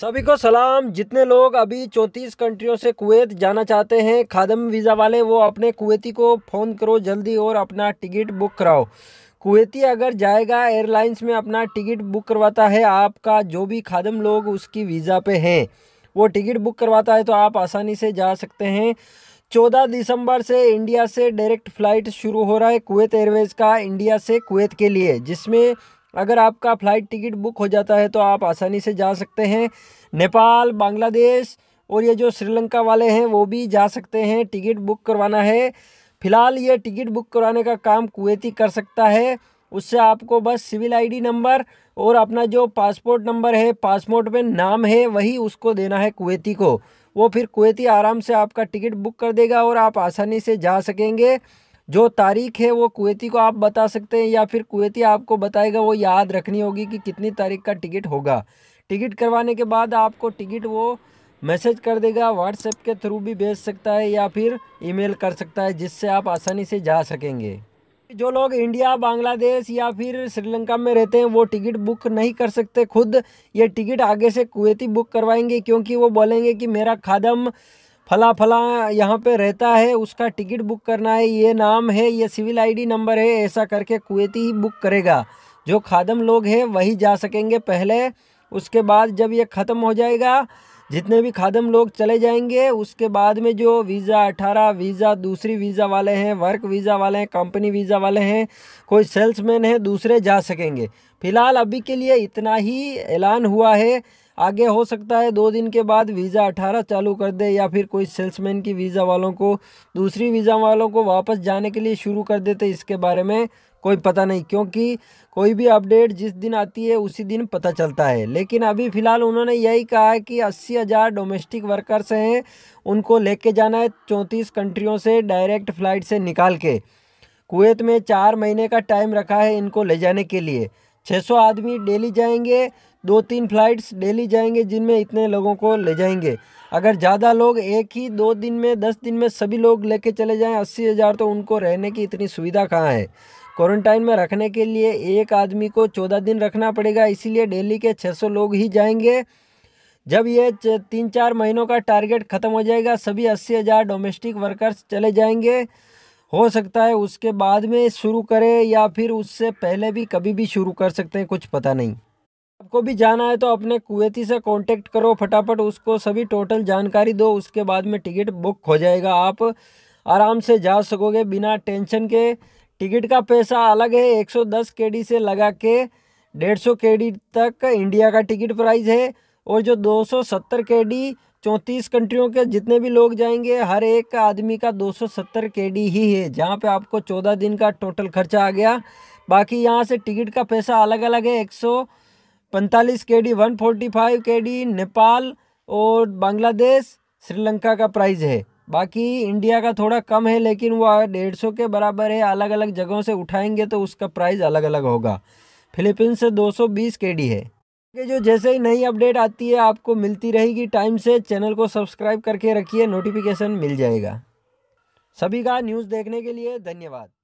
सभी को सलाम जितने लोग अभी चौंतीस कंट्रियों से कुवैत जाना चाहते हैं खादम वीज़ा वाले वो अपने कुवैती को फ़ोन करो जल्दी और अपना टिकट बुक कराओ कुवैती अगर जाएगा एयरलाइंस में अपना टिकट बुक करवाता है आपका जो भी खादम लोग उसकी वीज़ा पे हैं वो टिकट बुक करवाता है तो आप आसानी से जा सकते हैं चौदह दिसंबर से इंडिया से डायरेक्ट फ़्लाइट शुरू हो रहा है कुवैत एयरवेज़ का इंडिया से कुवैत के लिए जिसमें अगर आपका फ़्लाइट टिकट बुक हो जाता है तो आप आसानी से जा सकते हैं नेपाल बांग्लादेश और ये जो श्रीलंका वाले हैं वो भी जा सकते हैं टिकट बुक करवाना है फ़िलहाल ये टिकट बुक करवाने का काम कुवैती कर सकता है उससे आपको बस सिविल आईडी नंबर और अपना जो पासपोर्ट नंबर है पासपोर्ट में नाम है वही उसको देना है कुवैती को वो फिर कुवैती आराम से आपका टिकट बुक कर देगा और आप आसानी से जा सकेंगे जो तारीख़ है वो कुवैती को आप बता सकते हैं या फिर कुवैती आपको बताएगा वो याद रखनी होगी कि कितनी तारीख का टिकट होगा टिकट करवाने के बाद आपको टिकट वो मैसेज कर देगा व्हाट्सएप के थ्रू भी भेज सकता है या फिर ईमेल कर सकता है जिससे आप आसानी से जा सकेंगे जो लोग इंडिया बांग्लादेश या फिर श्रीलंका में रहते हैं वो टिकट बुक नहीं कर सकते खुद ये टिकट आगे से कुवैती बुक करवाएंगे क्योंकि वो बोलेंगे कि मेरा खादम फला फला यहाँ पे रहता है उसका टिकट बुक करना है ये नाम है ये सिविल आईडी नंबर है ऐसा करके कुवैती ही बुक करेगा जो खादम लोग हैं वही जा सकेंगे पहले उसके बाद जब ये ख़त्म हो जाएगा जितने भी खादम लोग चले जाएंगे उसके बाद में जो वीज़ा अठारह वीज़ा दूसरी वीज़ा वाले हैं वर्क वीज़ा वाले हैं कंपनी वीज़ा वाले हैं कोई सेल्समैन है दूसरे जा सकेंगे फ़िलहाल अभी के लिए इतना ही ऐलान हुआ है आगे हो सकता है दो दिन के बाद वीज़ा अठारह चालू कर दे या फिर कोई सेल्समैन की वीज़ा वालों को दूसरी वीज़ा वालों को वापस जाने के लिए शुरू कर देते इसके बारे में कोई पता नहीं क्योंकि कोई भी अपडेट जिस दिन आती है उसी दिन पता चलता है लेकिन अभी फ़िलहाल उन्होंने यही कहा है कि अस्सी हज़ार डोमेस्टिक वर्कर्स हैं उनको लेके जाना है चौंतीस कंट्रियों से डायरेक्ट फ़्लाइट से निकाल के कुवैत में चार महीने का टाइम रखा है इनको ले जाने के लिए 600 आदमी डेली जाएंगे दो तीन फ्लाइट्स डेली जाएंगे जिनमें इतने लोगों को ले जाएंगे अगर ज़्यादा लोग एक ही दो दिन में दस दिन में सभी लोग लेके चले जाएं अस्सी हज़ार तो उनको रहने की इतनी सुविधा कहाँ है क्वारंटाइन में रखने के लिए एक आदमी को चौदह दिन रखना पड़ेगा इसीलिए डेली के छः सौ लोग ही जाएंगे जब ये तीन चार महीनों का टारगेट ख़त्म हो जाएगा सभी अस्सी हज़ार डोमेस्टिक वर्कर्स चले जाएंगे हो सकता है उसके बाद में शुरू करें या फिर उससे पहले भी कभी भी शुरू कर सकते हैं कुछ पता नहीं आपको भी जाना है तो अपने कुवैती से कांटेक्ट करो फटाफट उसको सभी टोटल जानकारी दो उसके बाद में टिकट बुक हो जाएगा आप आराम से जा सकोगे बिना टेंशन के टिकट का पैसा अलग है 110 केडी से लगा के 150 केडी तक इंडिया का टिकट प्राइस है और जो 270 केडी चौंतीस कंट्रियों के जितने भी लोग जाएंगे हर एक आदमी का 270 डी ही है जहाँ पे आपको 14 दिन का टोटल खर्चा आ गया बाकी यहाँ से टिकट का पैसा अलग अलग है एक सौ पैंतालीस K D one forty five K D Nepal और बांग्लादेश श्रीलंका का प्राइस है बाकी इंडिया का थोड़ा कम है लेकिन वो डेढ़ सौ के बराबर है अलग अलग जगहों से उठाएंगे तो उसका प्राइस अलग अलग होगा फिलीपींस से दो सौ बीस के डी है ये जो जैसे ही नई अपडेट आती है आपको मिलती रहेगी टाइम से चैनल को सब्सक्राइब करके रखिए नोटिफिकेशन मिल जाएगा सभी का न्यूज़ देखने के लिए धन्यवाद